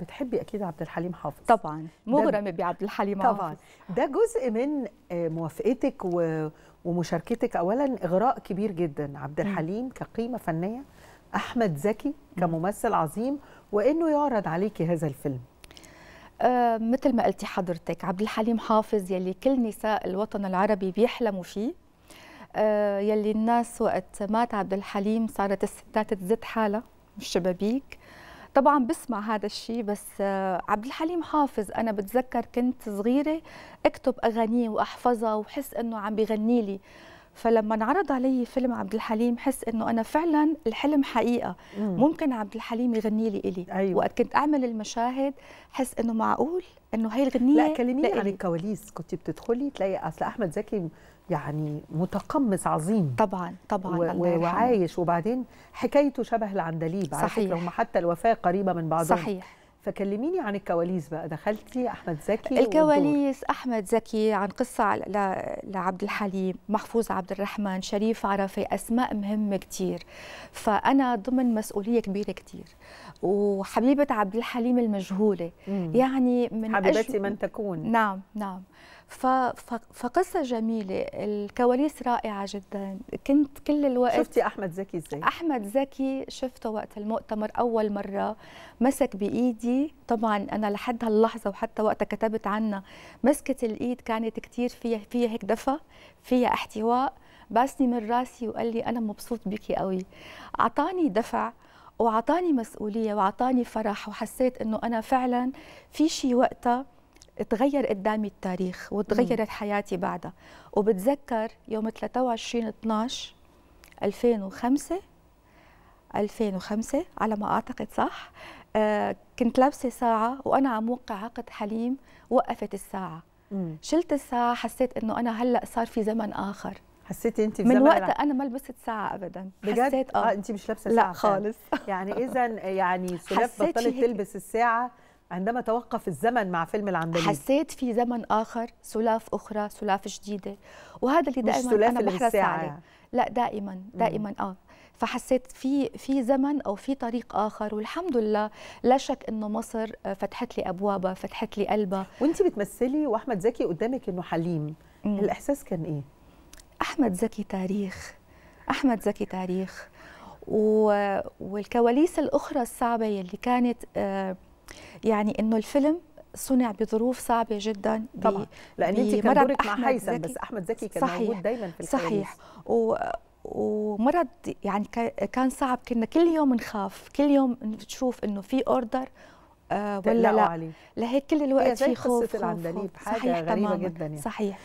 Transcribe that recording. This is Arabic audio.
بتحبي اكيد عبد الحليم حافظ طبعا مغرمه بعبد الحليم حافظ طبعا ده جزء من آه، موافقتك و... ومشاركتك اولا اغراء كبير جدا عبد الحليم كقيمه فنيه احمد زكي كممثل عظيم وانه يعرض عليكي هذا الفيلم آه مثل ما قلتي حضرتك عبد الحليم حافظ يلي كل نساء الوطن العربي بيحلموا فيه آه يلي الناس وقت مات عبد الحليم صارت الستات تزت حالها الشبابيك طبعا بسمع هذا الشيء بس آه، عبد الحليم حافظ انا بتذكر كنت صغيره اكتب اغانيه واحفظها وحس انه عم بغني لي فلما انعرض علي فيلم عبد الحليم حس انه انا فعلا الحلم حقيقه مم. ممكن عبد الحليم يغني لي الي أيوة. وقت كنت اعمل المشاهد حس انه معقول انه هي الغنيه لا كلميني عن الكواليس كنت بتدخلي تلاقي اصل احمد زكي يعني متقمص عظيم طبعا طبعا و... وعايش وبعدين حكايته شبه العندليب صحيح. على فكره هم حتى الوفاه قريبه من بعضهم صحيح فكلميني عن الكواليس بقى دخلتي احمد زكي الكواليس والدور. احمد زكي عن قصه لعبد الحليم محفوظ عبد الرحمن شريف عرفي اسماء مهمه كثير فانا ضمن مسؤوليه كبيره كثير وحبيبه عبد الحليم المجهوله مم. يعني من حبيبتي أجم... من تكون نعم نعم فقصة جميلة الكواليس رائعة جدا كنت كل الوقت شفتي أحمد زكي إزاي؟ أحمد زكي شفته وقت المؤتمر أول مرة مسك بإيدي طبعا أنا لحد هاللحظة وحتى وقتها كتبت عنها مسكة الإيد كانت كتير فيها فيها هيك دفى فيها احتواء باسني من راسي وقال لي أنا مبسوط بك قوي أعطاني دفع وأعطاني مسؤولية وأعطاني فرح وحسيت أنه أنا فعلا في شيء وقتها تغير قدامي التاريخ وتغيرت حياتي بعدها وبتذكر يوم 23 12 2005 2005 على ما اعتقد صح آه كنت لابسه ساعه وانا عم وقع عقد حليم وقفت الساعه مم. شلت الساعه حسيت انه انا هلا صار في زمن اخر حسيتي انت من وقتها انا ما لبست ساعه ابدا بجد؟ حسيت اه, آه انت مش لابسه ساعه لا خالص يعني اذا يعني سلف بطلت تلبس الساعه عندما توقف الزمن مع فيلم العندليب حسيت في زمن اخر سلاف اخرى سلاف جديده وهذا اللي دائما انا بحرص عليه لا دائما دائما مم. اه فحسيت في في زمن او في طريق اخر والحمد لله لا شك انه مصر آه، فتحت لي ابوابها فتحت لي قلبها وانت بتمثلي واحمد زكي قدامك انه حليم مم. الاحساس كان ايه احمد زكي تاريخ احمد زكي تاريخ و... والكواليس الاخرى الصعبه اللي كانت آه يعني انه الفيلم صنع بظروف صعبه جدا طبعا لان انت كان دورك مع هيثم بس احمد زكي كان صحيح موجود دايما في الفيلم صحيح و ومرض يعني كان صعب كنا كل يوم نخاف كل يوم نشوف انه في اوردر آه، ولا لا لهيك كل الوقت في خوف قصه صحيح غريبه تماماً. جدا يعني. صحيح